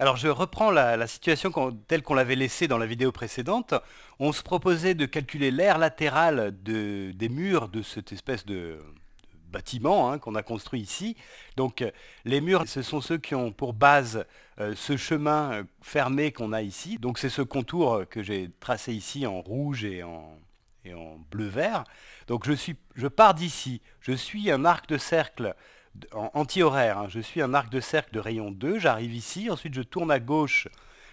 Alors je reprends la, situation telle qu'on l'avait laissée dans la vidéo précédente. On se proposait de calculer l'aire latérale des murs de cette espèce de bâtiment hein, qu'on a construit ici. Donc les murs, ce sont ceux qui ont pour base euh, ce chemin euh, fermé qu'on a ici. Donc c'est ce contour euh, que j'ai tracé ici en rouge et en, bleu-vert. Donc je pars d'ici, je suis un arc de cercle anti-horaire. Hein. Je suis un arc de cercle de rayon 2, j'arrive ici, ensuite je tourne à gauche,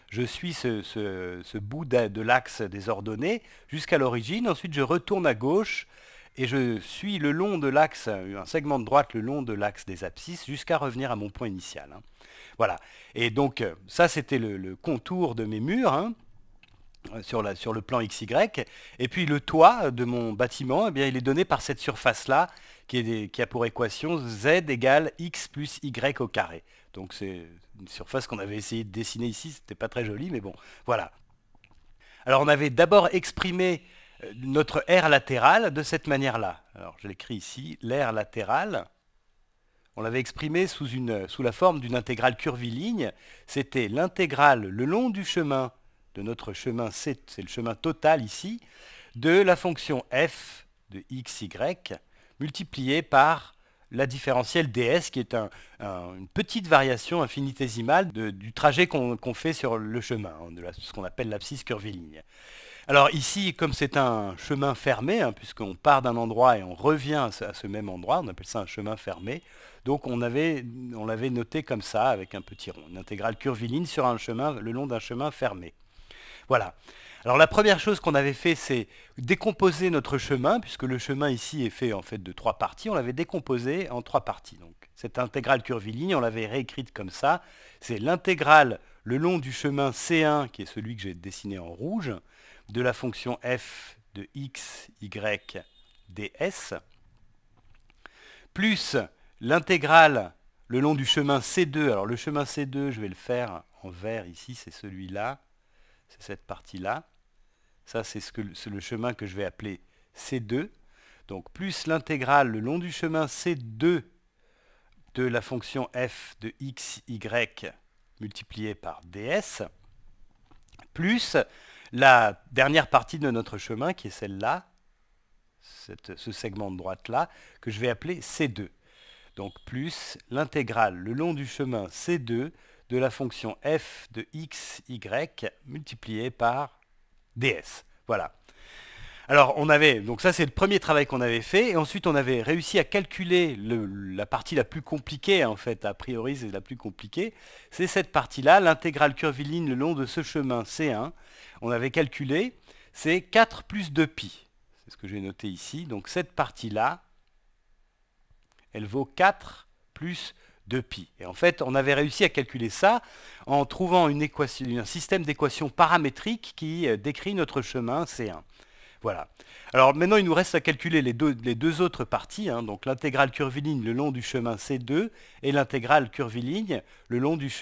je suis ce, bout de, l'axe des ordonnées jusqu'à l'origine, ensuite je retourne à gauche et je suis le long de l'axe, un segment de droite le long de l'axe des abscisses jusqu'à revenir à mon point initial. Hein. Voilà. Et donc euh, ça c'était le, contour de mes murs. Hein. Euh, sur, le plan XY. Et puis le toit de mon bâtiment, eh bien, il est donné par cette surface-là qui, a pour équation z égale x plus y au carré. Donc c'est une surface qu'on avait essayé de dessiner ici, c'était pas très joli, mais bon, voilà. Alors on avait d'abord exprimé euh, notre R latéral de cette manière-là. Alors je l'écris ici, l'air latéral, on l'avait exprimé sous la forme d'une intégrale curviligne, c'était l'intégrale le long du chemin de notre chemin c'est le chemin total ici, de la fonction f de x, y, multipliée par la différentielle ds, qui est une petite variation infinitésimale du trajet qu'on fait sur le chemin, hein, de ce qu'on appelle l'abscisse curviligne. Alors ici, comme c'est un chemin fermé, hein, puisqu'on part d'un endroit et on revient à ce, même endroit, on appelle ça un chemin fermé, donc on l'avait noté comme ça, avec un petit rond, une intégrale curviligne sur un chemin, le long d'un chemin fermé. Voilà. Alors la première chose qu'on avait fait, c'est décomposer notre chemin, puisque le chemin ici est fait en fait de trois parties. On l'avait décomposé en trois parties. Donc cette intégrale curviligne, on l'avait réécrite comme ça. C'est l'intégrale le long du chemin C1, qui est celui que j'ai dessiné en rouge, de la fonction f de x, y, ds, plus l'intégrale le long du chemin C2. Alors le chemin C2, je vais le faire en vert ici, c'est celui-là c'est cette partie-là. Ça, c'est ce que, le chemin que je vais appeler C2. Donc plus l'intégrale le long du chemin C2 de la fonction f de x, y multipliée par ds, plus la dernière partie de notre chemin, qui est celle-là, ce segment de droite-là, que je vais appeler C2. Donc plus l'intégrale le long du chemin C2 de la fonction f de x, y multipliée par ds. Voilà. Alors on avait, donc ça c'est le premier travail qu'on avait fait, et ensuite on avait réussi à calculer la partie la plus compliquée hein, en fait, a priori c'est la plus compliquée, c'est cette partie-là, l'intégrale curviligne le long de ce chemin C1, on avait calculé, c'est 4 plus 2 pi c'est ce que j'ai noté ici, donc cette partie-là, elle vaut 4 plus de pi. Et en fait, on avait réussi à calculer ça en trouvant une équation, un système d'équations paramétriques qui euh, décrit notre chemin C1. Voilà. Alors maintenant, il nous reste à calculer les deux, les deux autres parties, hein. donc l'intégrale curviligne le long du chemin C2 et l'intégrale curviligne le long du,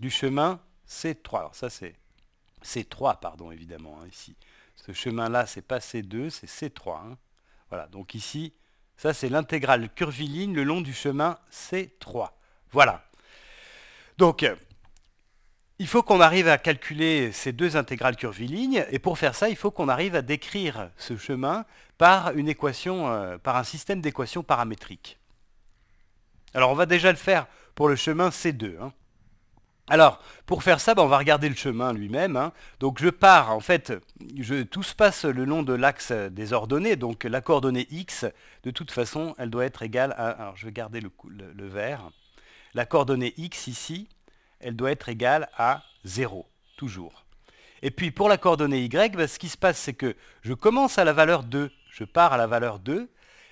du chemin C3. Alors ça, c'est C3, pardon, évidemment, hein, ici. Ce chemin-là, c'est pas C2, c'est C3. Hein. Voilà, donc ici, ça, c'est l'intégrale curviligne le long du chemin C3. Voilà. Donc, euh, il faut qu'on arrive à calculer ces deux intégrales curvilignes, et pour faire ça, il faut qu'on arrive à décrire ce chemin par, une équation, euh, par un système d'équations paramétriques. Alors, on va déjà le faire pour le chemin C2. Hein. Alors, pour faire ça, ben, on va regarder le chemin lui-même. Hein. Donc je pars, en fait, tout se passe le long de l'axe des ordonnées. Donc la coordonnée x, de toute façon, elle doit être égale à... Alors je vais garder le, vert. La coordonnée x ici, elle doit être égale à 0, toujours. Et puis pour la coordonnée y, ben, ce qui se passe, c'est que je commence à la valeur 2. Je pars à la valeur 2,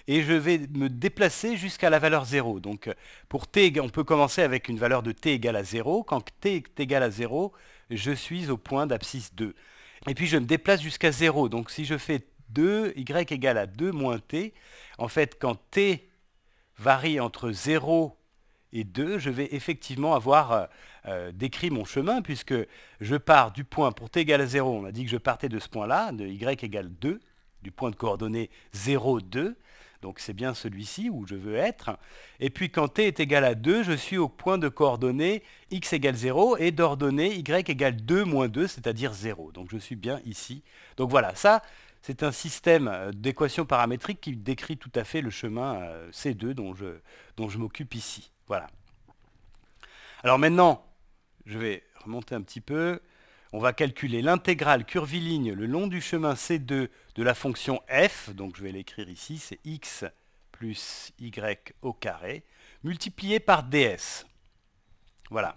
et je vais me déplacer jusqu'à la valeur 0. Donc pour t, on peut commencer avec une valeur de t égale à 0. Quand t est égal à 0, je suis au point d'abscisse 2. Et puis je me déplace jusqu'à 0. Donc si je fais 2, y égale à 2 moins t, en fait quand t varie entre 0 et 2, je vais effectivement avoir euh, euh, décrit mon chemin puisque je pars du point pour t égale à 0, on a dit que je partais de ce point-là, de y égale 2, du point de coordonnée 0, 2, donc c'est bien celui-ci où je veux être. Et puis quand t est égal à 2, je suis au point de coordonnées x égale 0 et d'ordonnée y égale 2 moins 2, c'est-à-dire 0. Donc je suis bien ici. Donc voilà, ça c'est un système euh, d'équations paramétriques qui décrit tout à fait le chemin euh, C2 dont je, dont je m'occupe ici. Voilà. Alors maintenant, je vais remonter un petit peu on va calculer l'intégrale curviligne le long du chemin C2 de la fonction f, donc je vais l'écrire ici, c'est x plus y au carré, multiplié par ds. Voilà.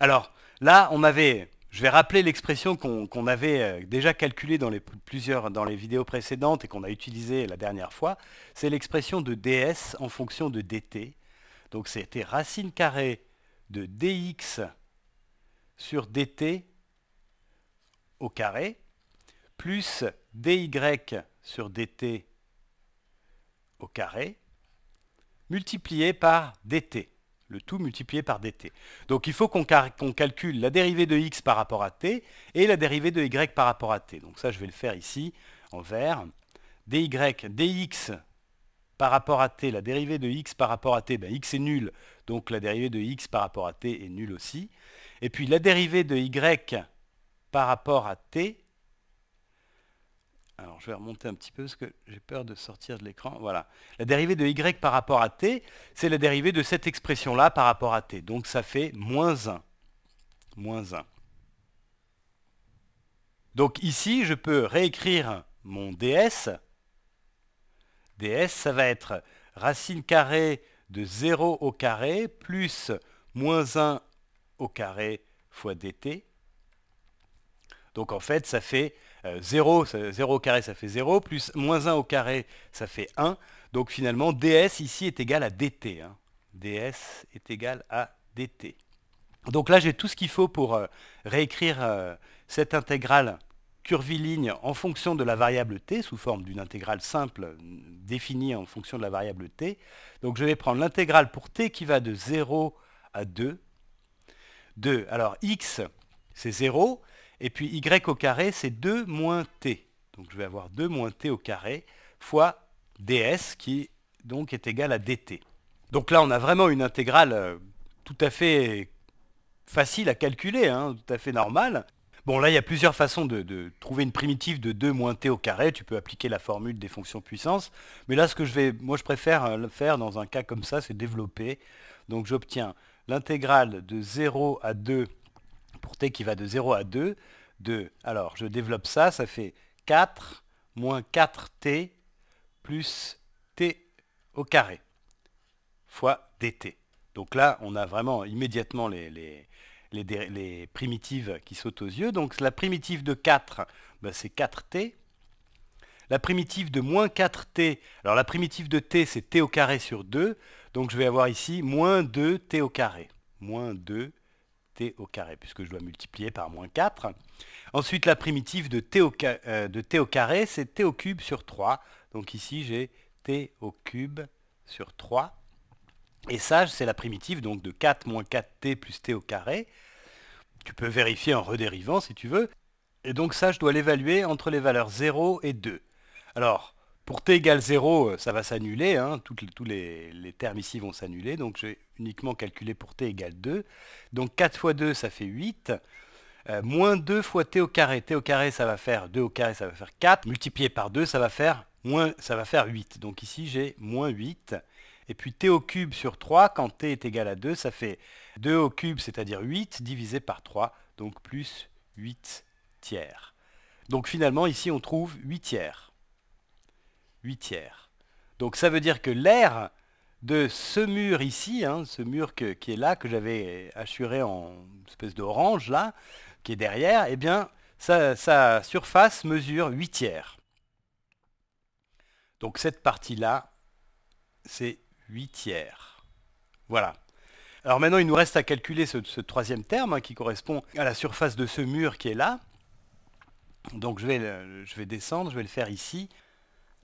Alors, là, on avait, je vais rappeler l'expression qu'on avait euh, déjà calculée dans les, plusieurs, dans les vidéos précédentes et qu'on a utilisée la dernière fois, c'est l'expression de ds en fonction de dt. Donc c'était racine carrée de dx sur dt au carré plus dy sur dt au carré multiplié par dt, le tout multiplié par dt. Donc il faut qu'on calcule la dérivée de x par rapport à t et la dérivée de y par rapport à t. Donc ça je vais le faire ici en vert. dy dx par rapport à t, la dérivée de x par rapport à t, ben, x est nul, donc la dérivée de x par rapport à t est nulle aussi. Et puis la dérivée de y par rapport à t, alors je vais remonter un petit peu parce que j'ai peur de sortir de l'écran. Voilà. La dérivée de y par rapport à t, c'est la dérivée de cette expression-là par rapport à t. Donc ça fait moins 1. 1. Donc ici, je peux réécrire mon ds. ds, ça va être racine carrée de 0 au carré plus moins 1 au carré fois dt. Donc en fait, ça fait 0, euh, 0 au carré, ça fait 0, plus moins 1 au carré, ça fait 1. Donc finalement, ds ici est égal à dt. Hein. ds est égal à dt. Donc là, j'ai tout ce qu'il faut pour euh, réécrire euh, cette intégrale curviligne en fonction de la variable t, sous forme d'une intégrale simple définie en fonction de la variable t. Donc je vais prendre l'intégrale pour t qui va de 0 à 2 2. Alors x, c'est 0, et puis y au carré, c'est 2 moins t. Donc je vais avoir 2 moins t au carré fois ds, qui donc est égal à dt. Donc là, on a vraiment une intégrale euh, tout à fait facile à calculer, hein, tout à fait normale. Bon, là, il y a plusieurs façons de, trouver une primitive de 2 moins t au carré. Tu peux appliquer la formule des fonctions puissance. Mais là, ce que je vais, moi, je préfère euh, le faire dans un cas comme ça, c'est développer. Donc, j'obtiens l'intégrale de 0 à 2 pour t qui va de 0 à 2 de, alors je développe ça, ça fait 4 moins 4t plus t au carré fois dt. Donc là, on a vraiment immédiatement les, les, primitives qui sautent aux yeux. Donc la primitive de 4, bah, c'est 4t la primitive de moins 4t. Alors la primitive de t, c'est t au carré sur 2. Donc je vais avoir ici moins 2t au carré. 2 t au carré, puisque je dois multiplier par moins 4. Ensuite, la primitive de t au, euh, de au carré, c'est t au cube sur 3. Donc ici, j'ai t au cube sur 3. Et ça, c'est la primitive donc de 4 moins 4t plus t au carré. Tu peux vérifier en redérivant si tu veux. Et donc ça, je dois l'évaluer entre les valeurs 0 et 2. Alors, pour t égale 0, euh, ça va s'annuler, hein. tous les, termes ici vont s'annuler, donc j'ai uniquement calculé pour t égale 2. Donc 4 fois 2, ça fait 8. Euh, moins 2 fois t au carré. t au carré, ça va faire 2 au carré, ça va faire 4. Multiplié par 2, ça va faire, ça va faire 8. Donc ici, j'ai moins 8. Et puis t au cube sur 3, quand t est égal à 2, ça fait 2 au cube, c'est-à-dire 8, divisé par 3, donc plus 8 tiers. Donc finalement, ici, on trouve 8 tiers. 8 tiers. Donc ça veut dire que l'air de ce mur ici, hein, ce mur qui est là, que j'avais assuré en espèce d'orange là, qui est derrière, eh bien, sa, surface mesure 8 tiers. Donc cette partie-là, c'est 8 tiers. Voilà. Alors maintenant, il nous reste à calculer ce, troisième terme hein, qui correspond à la surface de ce mur qui est là. Donc je vais, je vais descendre, je vais le faire ici.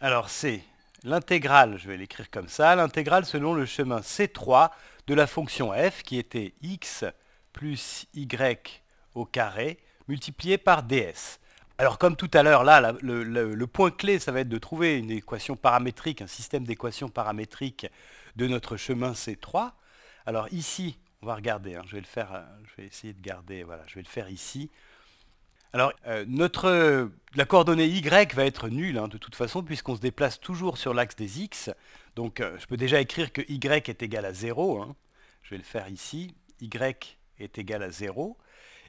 Alors c'est l'intégrale, je vais l'écrire comme ça, l'intégrale selon le chemin C3 de la fonction f qui était x plus y au carré multiplié par ds. Alors comme tout à l'heure, là, le, point clé, ça va être de trouver une équation paramétrique, un système d'équations paramétriques de notre chemin C3. Alors ici, on va regarder, hein, je, vais euh, je vais essayer de garder, voilà, je vais le faire ici. Alors, euh, notre, la coordonnée y va être nulle hein, de toute façon, puisqu'on se déplace toujours sur l'axe des x. Donc, euh, je peux déjà écrire que y est égal à 0. Hein. Je vais le faire ici. y est égal à 0.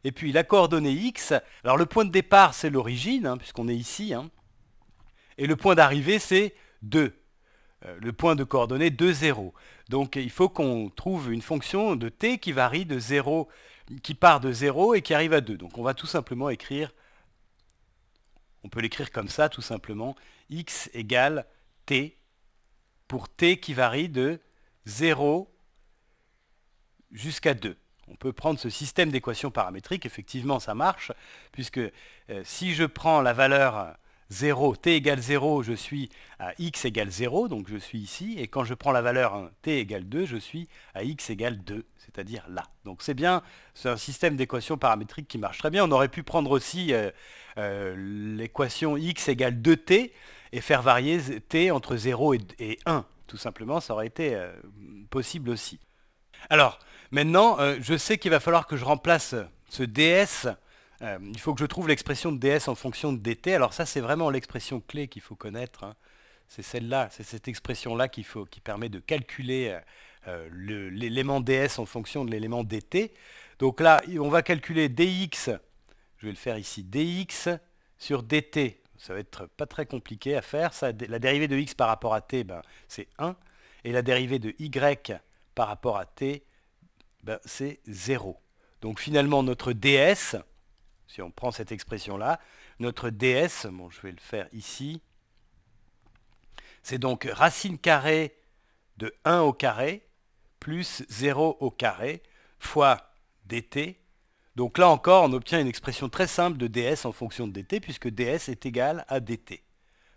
Et puis, la coordonnée x, alors le point de départ, c'est l'origine, hein, puisqu'on est ici. Et le point d'arrivée, c'est 2. Euh, le point de coordonnée 2, 0. Donc, il faut qu'on trouve une fonction de t qui varie de 0 qui part de 0 et qui arrive à 2. Donc on va tout simplement écrire, on peut l'écrire comme ça tout simplement, x égale t pour t qui varie de 0 jusqu'à 2. On peut prendre ce système d'équations paramétriques, effectivement ça marche, puisque euh, si je prends la valeur 0, t égale 0, je suis à x égale 0, donc je suis ici, et quand je prends la valeur hein, t égale 2, je suis à x égale 2, c'est-à-dire là. Donc c'est bien, c'est un système d'équations paramétriques qui marche très bien. On aurait pu prendre aussi euh, euh, l'équation x égale 2t et faire varier t entre 0 et, 1, tout simplement, ça aurait été euh, possible aussi. Alors, maintenant, je sais qu'il va falloir que je remplace ce ds euh, il faut que je trouve l'expression de ds en fonction de dt. Alors ça, c'est vraiment l'expression clé qu'il faut connaître. Hein. C'est celle-là, c'est cette expression-là qui permet de calculer euh, euh, l'élément ds en fonction de l'élément dt. Donc là, on va calculer dx, je vais le faire ici, dx sur dt. Ça va être pas très compliqué à faire. la dérivée de x par rapport à t, ben, c'est 1. Et la dérivée de y par rapport à t, ben, c'est 0. Donc finalement, notre ds, si on prend cette expression-là, notre ds, bon, je vais le faire ici, c'est donc racine carrée de 1 au carré plus 0 au carré fois dt. Donc là encore, on obtient une expression très simple de ds en fonction de dt, puisque ds est égal à dt.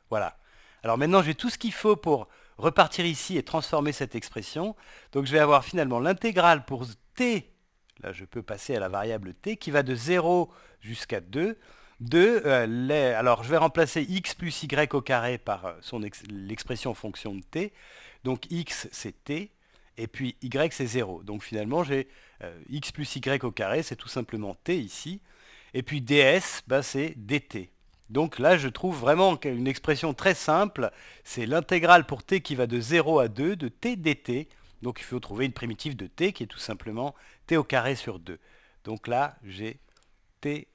Voilà. Alors maintenant, j'ai tout ce qu'il faut pour repartir ici et transformer cette expression. Donc je vais avoir finalement l'intégrale pour t Là, je peux passer à la variable t qui va de 0 jusqu'à 2. Euh, alors, je vais remplacer x plus y au carré par euh, l'expression fonction de t. Donc, x, c'est t, et puis y, c'est 0. Donc, finalement, j'ai euh, x plus y au carré, c'est tout simplement t ici. Et puis, ds, bah, c'est dt. Donc là, je trouve vraiment une expression très simple. C'est l'intégrale pour t qui va de 0 à 2 de t dt donc il faut trouver une primitive de t qui est tout simplement t au carré sur 2. Donc là, j'ai t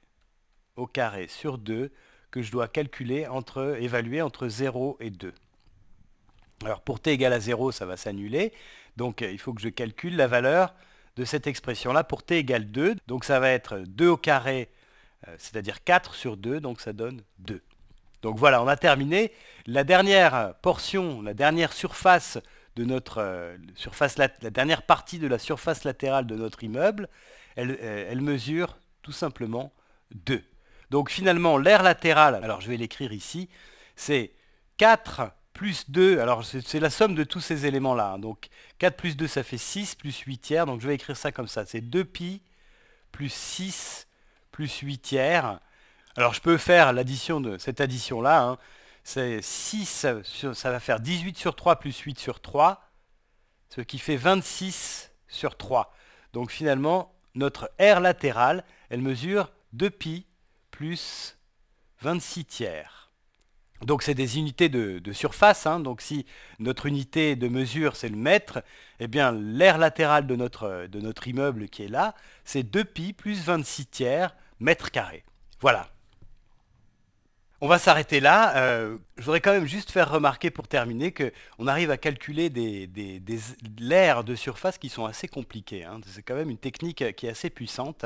au carré sur 2 que je dois calculer entre, évaluer entre 0 et 2. Alors pour t égale à 0, ça va s'annuler. Donc euh, il faut que je calcule la valeur de cette expression-là pour t égale 2. Donc ça va être 2 au carré, euh, c'est-à-dire 4 sur 2, donc ça donne 2. Donc voilà, on a terminé. La dernière portion, la dernière surface de notre euh, surface, la, la, dernière partie de la surface latérale de notre immeuble, elle, euh, mesure tout simplement 2. Donc finalement, l'aire latérale, alors je vais l'écrire ici, c'est 4 plus 2, alors c'est la somme de tous ces éléments-là. Hein. Donc 4 plus 2, ça fait 6, plus 8 tiers. Donc je vais écrire ça comme ça. C'est 2 pi plus 6 plus 8 tiers. Alors je peux faire l'addition de cette addition-là. Hein c'est 6, sur, ça va faire 18 sur 3 plus 8 sur 3, ce qui fait 26 sur 3. Donc finalement, notre R latérale, elle mesure 2 pi plus 26 tiers. Donc c'est des unités de, surface, hein. donc si notre unité de mesure c'est le mètre, eh bien l'aire latérale de notre, de notre immeuble qui est là, c'est 2 pi plus 26 tiers mètre carré. Voilà. On va s'arrêter là. Euh, je voudrais quand même juste faire remarquer pour terminer qu'on arrive à calculer des, des, de surface qui sont assez compliquées. Hein. C'est quand même une technique euh, qui est assez puissante.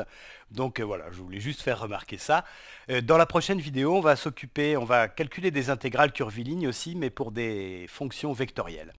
Donc euh, voilà, je voulais juste faire remarquer ça. dans la prochaine vidéo, on va s'occuper, on va calculer des intégrales curvilignes aussi, mais pour des fonctions vectorielles.